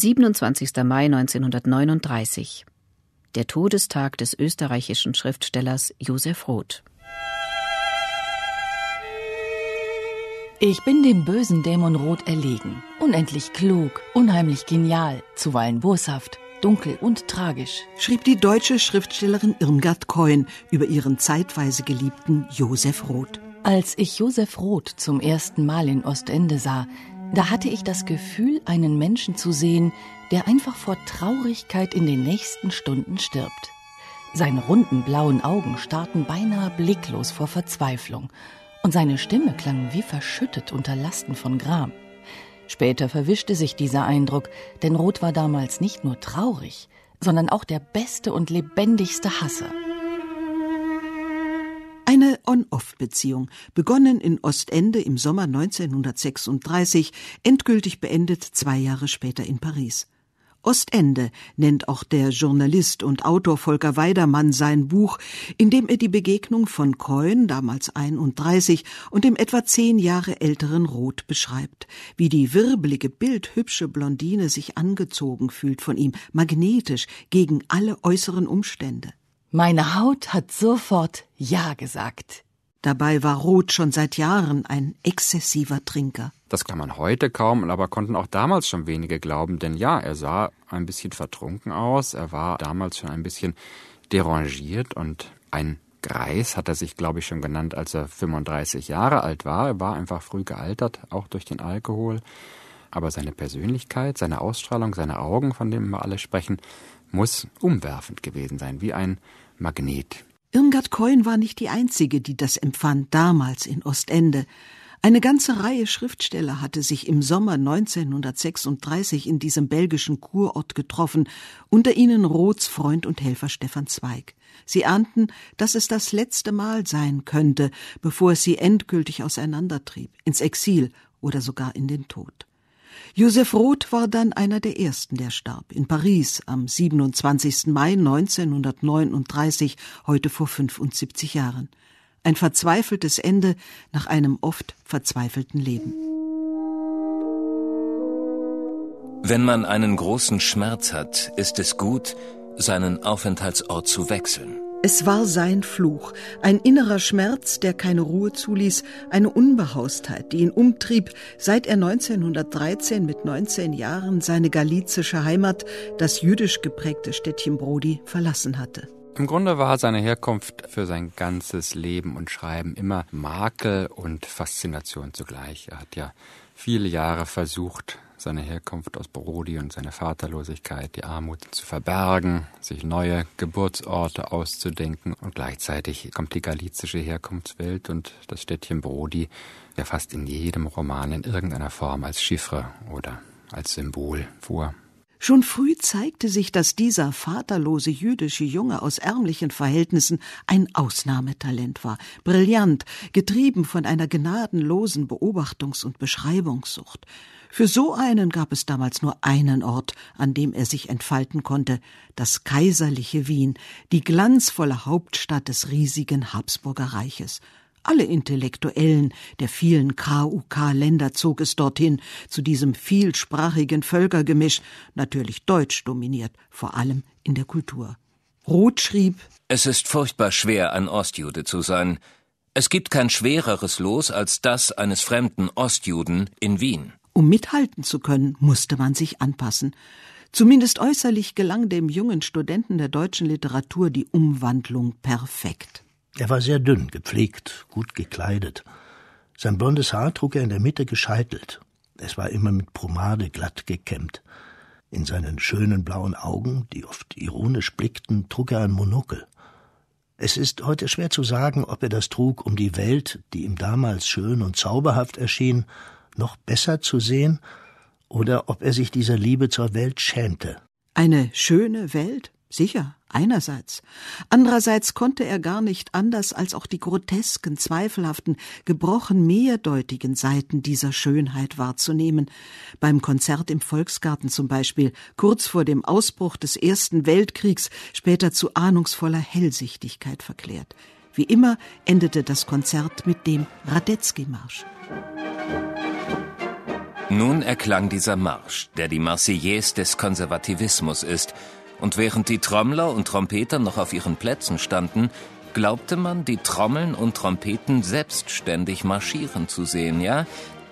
27. Mai 1939. Der Todestag des österreichischen Schriftstellers Josef Roth. Ich bin dem bösen Dämon Roth erlegen. Unendlich klug, unheimlich genial, zuweilen boshaft, dunkel und tragisch, schrieb die deutsche Schriftstellerin Irmgard Keun über ihren zeitweise geliebten Josef Roth. Als ich Josef Roth zum ersten Mal in Ostende sah, da hatte ich das Gefühl, einen Menschen zu sehen, der einfach vor Traurigkeit in den nächsten Stunden stirbt. Seine runden blauen Augen starrten beinahe blicklos vor Verzweiflung und seine Stimme klang wie verschüttet unter Lasten von Gram. Später verwischte sich dieser Eindruck, denn Roth war damals nicht nur traurig, sondern auch der beste und lebendigste Hasser. Eine On-Off-Beziehung, begonnen in Ostende im Sommer 1936, endgültig beendet zwei Jahre später in Paris. Ostende nennt auch der Journalist und Autor Volker Weidermann sein Buch, in dem er die Begegnung von Coin, damals 31, und dem etwa zehn Jahre älteren Roth beschreibt, wie die wirbelige, bildhübsche Blondine sich angezogen fühlt von ihm, magnetisch, gegen alle äußeren Umstände. Meine Haut hat sofort Ja gesagt. Dabei war Roth schon seit Jahren ein exzessiver Trinker. Das kann man heute kaum, aber konnten auch damals schon wenige glauben, denn ja, er sah ein bisschen vertrunken aus, er war damals schon ein bisschen derangiert und ein Greis hat er sich, glaube ich, schon genannt, als er 35 Jahre alt war. Er war einfach früh gealtert, auch durch den Alkohol. Aber seine Persönlichkeit, seine Ausstrahlung, seine Augen, von denen wir alle sprechen, muss umwerfend gewesen sein, wie ein Magnet. Irmgard Keun war nicht die einzige, die das empfand damals in Ostende. Eine ganze Reihe Schriftsteller hatte sich im Sommer 1936 in diesem belgischen Kurort getroffen, unter ihnen Roths Freund und Helfer Stefan Zweig. Sie ahnten, dass es das letzte Mal sein könnte, bevor es sie endgültig auseinandertrieb, ins Exil oder sogar in den Tod. Josef Roth war dann einer der ersten, der starb, in Paris am 27. Mai 1939, heute vor 75 Jahren. Ein verzweifeltes Ende nach einem oft verzweifelten Leben. Wenn man einen großen Schmerz hat, ist es gut, seinen Aufenthaltsort zu wechseln. Es war sein Fluch, ein innerer Schmerz, der keine Ruhe zuließ, eine Unbehaustheit, die ihn umtrieb, seit er 1913 mit 19 Jahren seine galizische Heimat, das jüdisch geprägte Städtchen Brody, verlassen hatte. Im Grunde war seine Herkunft für sein ganzes Leben und Schreiben immer Makel und Faszination zugleich. Er hat ja viele Jahre versucht, seine Herkunft aus Brody und seine Vaterlosigkeit, die Armut zu verbergen, sich neue Geburtsorte auszudenken und gleichzeitig kommt die galizische Herkunftswelt und das Städtchen Brody ja fast in jedem Roman in irgendeiner Form als Chiffre oder als Symbol vor. Schon früh zeigte sich, dass dieser vaterlose jüdische Junge aus ärmlichen Verhältnissen ein Ausnahmetalent war, brillant, getrieben von einer gnadenlosen Beobachtungs- und Beschreibungssucht. Für so einen gab es damals nur einen Ort, an dem er sich entfalten konnte, das kaiserliche Wien, die glanzvolle Hauptstadt des riesigen Habsburger Reiches. Alle Intellektuellen der vielen KUK-Länder zog es dorthin, zu diesem vielsprachigen Völkergemisch, natürlich deutsch dominiert, vor allem in der Kultur. Roth schrieb: Es ist furchtbar schwer, ein Ostjude zu sein. Es gibt kein schwereres Los als das eines fremden Ostjuden in Wien. Um mithalten zu können, musste man sich anpassen. Zumindest äußerlich gelang dem jungen Studenten der deutschen Literatur die Umwandlung perfekt. Er war sehr dünn, gepflegt, gut gekleidet. Sein blondes Haar trug er in der Mitte gescheitelt. Es war immer mit Pomade glatt gekämmt. In seinen schönen blauen Augen, die oft ironisch blickten, trug er ein Monokel. Es ist heute schwer zu sagen, ob er das trug, um die Welt, die ihm damals schön und zauberhaft erschien, noch besser zu sehen, oder ob er sich dieser Liebe zur Welt schämte. Eine schöne Welt? Sicher, einerseits. Andererseits konnte er gar nicht anders, als auch die grotesken, zweifelhaften, gebrochen mehrdeutigen Seiten dieser Schönheit wahrzunehmen. Beim Konzert im Volksgarten zum Beispiel, kurz vor dem Ausbruch des Ersten Weltkriegs, später zu ahnungsvoller Hellsichtigkeit verklärt. Wie immer endete das Konzert mit dem Radetzky-Marsch. Nun erklang dieser Marsch, der die Marseillaise des Konservativismus ist – und während die Trommler und Trompeter noch auf ihren Plätzen standen, glaubte man, die Trommeln und Trompeten selbstständig marschieren zu sehen, ja?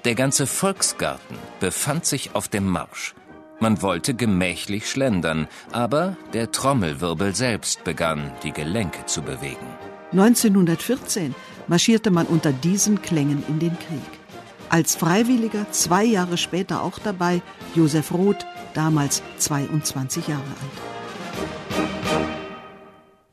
Der ganze Volksgarten befand sich auf dem Marsch. Man wollte gemächlich schlendern, aber der Trommelwirbel selbst begann, die Gelenke zu bewegen. 1914 marschierte man unter diesen Klängen in den Krieg. Als Freiwilliger zwei Jahre später auch dabei Josef Roth, damals 22 Jahre alt.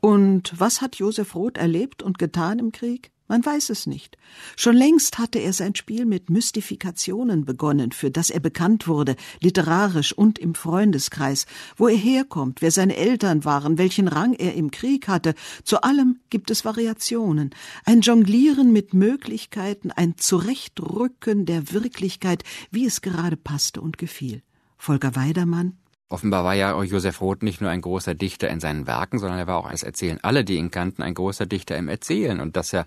Und was hat Josef Roth erlebt und getan im Krieg? Man weiß es nicht. Schon längst hatte er sein Spiel mit Mystifikationen begonnen, für das er bekannt wurde, literarisch und im Freundeskreis, wo er herkommt, wer seine Eltern waren, welchen Rang er im Krieg hatte, zu allem gibt es Variationen, ein Jonglieren mit Möglichkeiten, ein Zurechtrücken der Wirklichkeit, wie es gerade passte und gefiel. Volker Weidermann Offenbar war ja Josef Roth nicht nur ein großer Dichter in seinen Werken, sondern er war auch als Erzählen. Alle, die ihn kannten, ein großer Dichter im Erzählen. Und dass er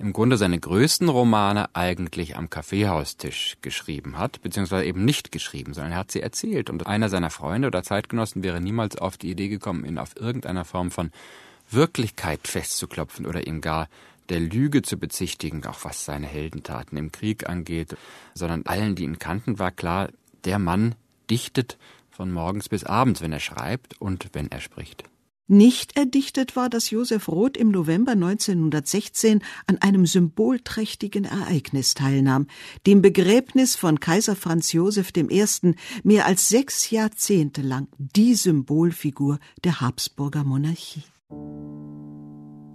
im Grunde seine größten Romane eigentlich am Kaffeehaustisch geschrieben hat, beziehungsweise eben nicht geschrieben, sondern er hat sie erzählt. Und einer seiner Freunde oder Zeitgenossen wäre niemals auf die Idee gekommen, ihn auf irgendeiner Form von Wirklichkeit festzuklopfen oder ihm gar der Lüge zu bezichtigen, auch was seine Heldentaten im Krieg angeht, sondern allen, die ihn kannten, war klar, der Mann dichtet von morgens bis abends, wenn er schreibt und wenn er spricht. Nicht erdichtet war, dass Josef Roth im November 1916 an einem symbolträchtigen Ereignis teilnahm, dem Begräbnis von Kaiser Franz Josef I., mehr als sechs Jahrzehnte lang die Symbolfigur der Habsburger Monarchie.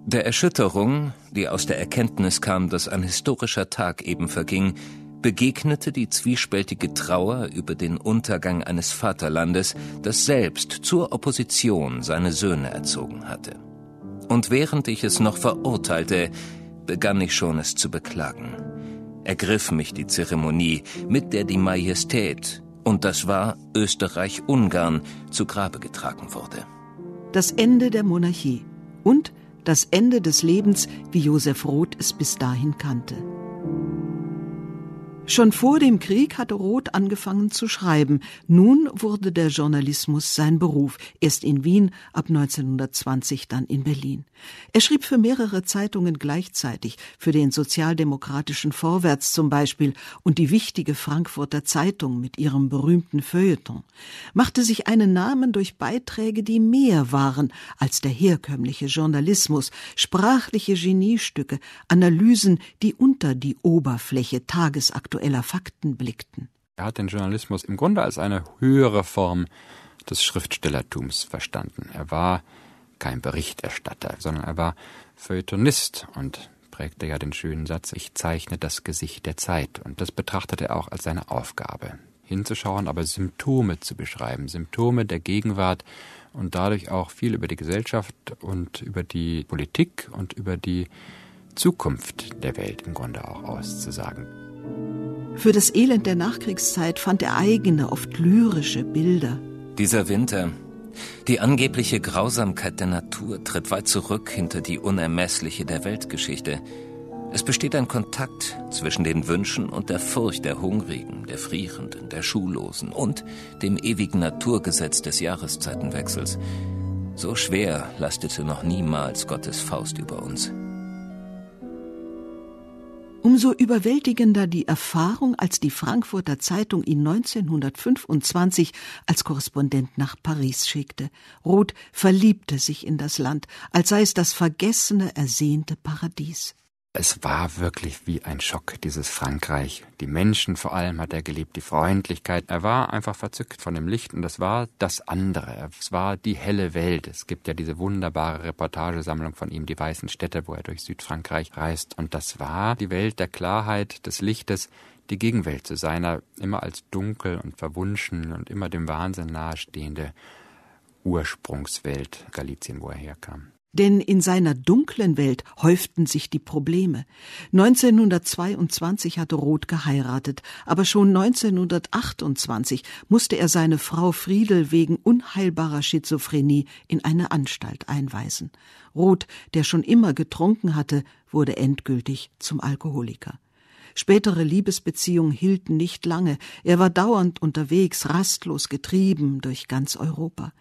Der Erschütterung, die aus der Erkenntnis kam, dass ein historischer Tag eben verging, begegnete die zwiespältige Trauer über den Untergang eines Vaterlandes, das selbst zur Opposition seine Söhne erzogen hatte. Und während ich es noch verurteilte, begann ich schon es zu beklagen. Ergriff mich die Zeremonie, mit der die Majestät, und das war Österreich-Ungarn, zu Grabe getragen wurde. Das Ende der Monarchie und das Ende des Lebens, wie Josef Roth es bis dahin kannte. Schon vor dem Krieg hatte Roth angefangen zu schreiben. Nun wurde der Journalismus sein Beruf, erst in Wien, ab 1920 dann in Berlin. Er schrieb für mehrere Zeitungen gleichzeitig, für den sozialdemokratischen Vorwärts zum Beispiel und die wichtige Frankfurter Zeitung mit ihrem berühmten Feuilleton, machte sich einen Namen durch Beiträge, die mehr waren als der herkömmliche Journalismus, sprachliche Geniestücke, Analysen, die unter die Oberfläche tagesaktuell aktueller Fakten blickten. Er hat den Journalismus im Grunde als eine höhere Form des Schriftstellertums verstanden. Er war kein Berichterstatter, sondern er war Feuilletonist und prägte ja den schönen Satz, ich zeichne das Gesicht der Zeit. Und das betrachtete er auch als seine Aufgabe. Hinzuschauen, aber Symptome zu beschreiben, Symptome der Gegenwart und dadurch auch viel über die Gesellschaft und über die Politik und über die Zukunft der Welt im Grunde auch auszusagen. Für das Elend der Nachkriegszeit fand er eigene, oft lyrische Bilder. Dieser Winter, die angebliche Grausamkeit der Natur tritt weit zurück hinter die unermessliche der Weltgeschichte. Es besteht ein Kontakt zwischen den Wünschen und der Furcht der Hungrigen, der Frierenden, der Schuhlosen und dem ewigen Naturgesetz des Jahreszeitenwechsels. So schwer lastete noch niemals Gottes Faust über uns. Umso überwältigender die Erfahrung, als die Frankfurter Zeitung ihn 1925 als Korrespondent nach Paris schickte. Roth verliebte sich in das Land, als sei es das vergessene, ersehnte Paradies. Es war wirklich wie ein Schock, dieses Frankreich. Die Menschen vor allem hat er gelebt, die Freundlichkeit. Er war einfach verzückt von dem Licht und das war das andere. Es war die helle Welt. Es gibt ja diese wunderbare Reportagesammlung von ihm, die weißen Städte, wo er durch Südfrankreich reist. Und das war die Welt der Klarheit, des Lichtes, die Gegenwelt zu seiner immer als dunkel und verwunschen und immer dem Wahnsinn nahestehende Ursprungswelt Galizien, wo er herkam. Denn in seiner dunklen Welt häuften sich die Probleme. 1922 hatte Roth geheiratet, aber schon 1928 musste er seine Frau Friedel wegen unheilbarer Schizophrenie in eine Anstalt einweisen. Roth, der schon immer getrunken hatte, wurde endgültig zum Alkoholiker. Spätere Liebesbeziehungen hielten nicht lange. Er war dauernd unterwegs, rastlos getrieben durch ganz Europa.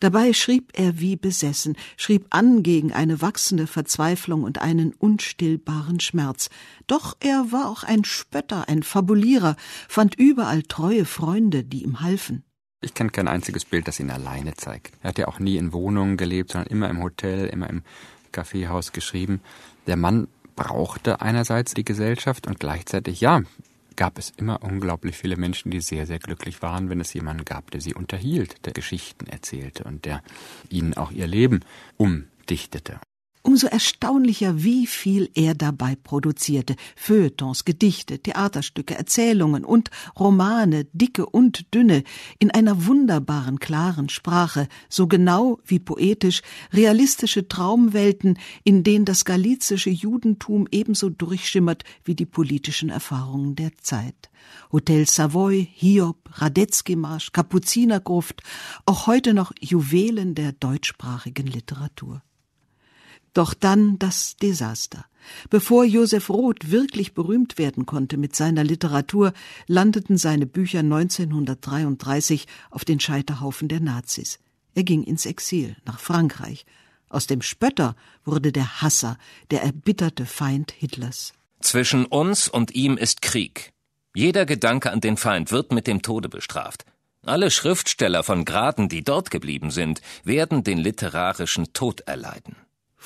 Dabei schrieb er wie besessen, schrieb an gegen eine wachsende Verzweiflung und einen unstillbaren Schmerz. Doch er war auch ein Spötter, ein Fabulierer, fand überall treue Freunde, die ihm halfen. Ich kenne kein einziges Bild, das ihn alleine zeigt. Er hat ja auch nie in Wohnungen gelebt, sondern immer im Hotel, immer im Kaffeehaus geschrieben. Der Mann brauchte einerseits die Gesellschaft und gleichzeitig, ja, gab es immer unglaublich viele Menschen, die sehr, sehr glücklich waren, wenn es jemanden gab, der sie unterhielt, der Geschichten erzählte und der ihnen auch ihr Leben umdichtete. Umso erstaunlicher, wie viel er dabei produzierte. Feuilletons, Gedichte, Theaterstücke, Erzählungen und Romane, dicke und dünne, in einer wunderbaren, klaren Sprache, so genau wie poetisch, realistische Traumwelten, in denen das galizische Judentum ebenso durchschimmert wie die politischen Erfahrungen der Zeit. Hotel Savoy, Hiob, Radetzky-Marsch, Kapuzinergruft, auch heute noch Juwelen der deutschsprachigen Literatur. Doch dann das Desaster. Bevor Josef Roth wirklich berühmt werden konnte mit seiner Literatur, landeten seine Bücher 1933 auf den Scheiterhaufen der Nazis. Er ging ins Exil nach Frankreich. Aus dem Spötter wurde der Hasser, der erbitterte Feind Hitlers. Zwischen uns und ihm ist Krieg. Jeder Gedanke an den Feind wird mit dem Tode bestraft. Alle Schriftsteller von Graden, die dort geblieben sind, werden den literarischen Tod erleiden.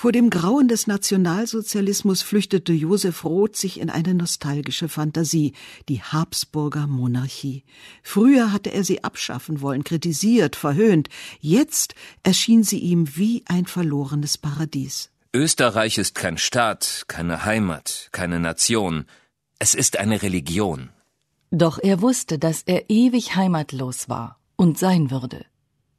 Vor dem Grauen des Nationalsozialismus flüchtete Josef Roth sich in eine nostalgische Fantasie, die Habsburger Monarchie. Früher hatte er sie abschaffen wollen, kritisiert, verhöhnt. Jetzt erschien sie ihm wie ein verlorenes Paradies. Österreich ist kein Staat, keine Heimat, keine Nation. Es ist eine Religion. Doch er wusste, dass er ewig heimatlos war und sein würde.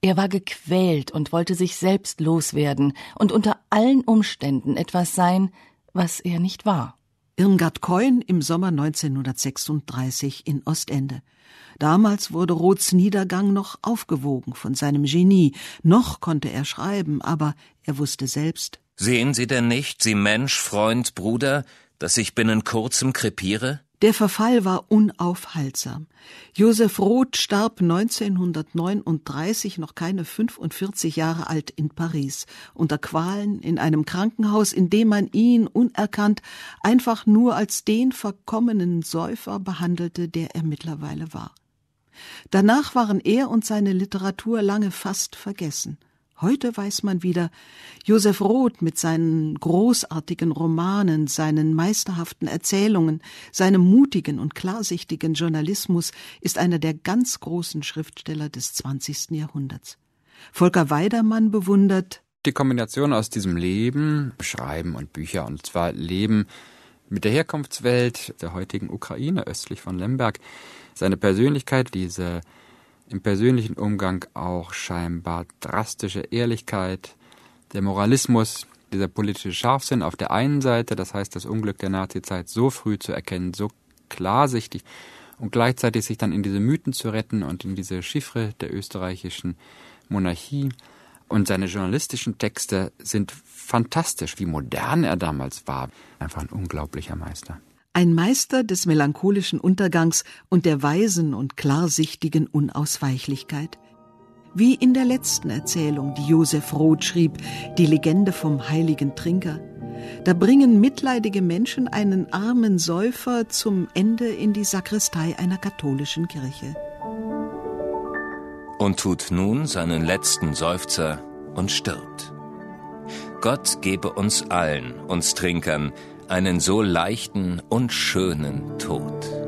Er war gequält und wollte sich selbst loswerden und unter allen Umständen etwas sein, was er nicht war. Irmgard Keun im Sommer 1936 in Ostende. Damals wurde Roths Niedergang noch aufgewogen von seinem Genie. Noch konnte er schreiben, aber er wusste selbst. Sehen Sie denn nicht, Sie Mensch, Freund, Bruder, dass ich binnen kurzem krepiere? Der Verfall war unaufhaltsam. Josef Roth starb 1939, noch keine 45 Jahre alt, in Paris, unter Qualen in einem Krankenhaus, in dem man ihn unerkannt einfach nur als den verkommenen Säufer behandelte, der er mittlerweile war. Danach waren er und seine Literatur lange fast vergessen – Heute weiß man wieder, Josef Roth mit seinen großartigen Romanen, seinen meisterhaften Erzählungen, seinem mutigen und klarsichtigen Journalismus ist einer der ganz großen Schriftsteller des 20. Jahrhunderts. Volker Weidermann bewundert die Kombination aus diesem Leben, Schreiben und Bücher, und zwar Leben mit der Herkunftswelt der heutigen Ukraine östlich von Lemberg, seine Persönlichkeit, diese im persönlichen Umgang auch scheinbar drastische Ehrlichkeit, der Moralismus, dieser politische Scharfsinn auf der einen Seite, das heißt das Unglück der Nazizeit so früh zu erkennen, so klarsichtig und gleichzeitig sich dann in diese Mythen zu retten und in diese Chiffre der österreichischen Monarchie. Und seine journalistischen Texte sind fantastisch, wie modern er damals war. Einfach ein unglaublicher Meister ein Meister des melancholischen Untergangs und der weisen und klarsichtigen Unausweichlichkeit. Wie in der letzten Erzählung, die Josef Roth schrieb, die Legende vom heiligen Trinker. Da bringen mitleidige Menschen einen armen Säufer zum Ende in die Sakristei einer katholischen Kirche. Und tut nun seinen letzten Seufzer und stirbt. Gott gebe uns allen, uns Trinkern, einen so leichten und schönen Tod.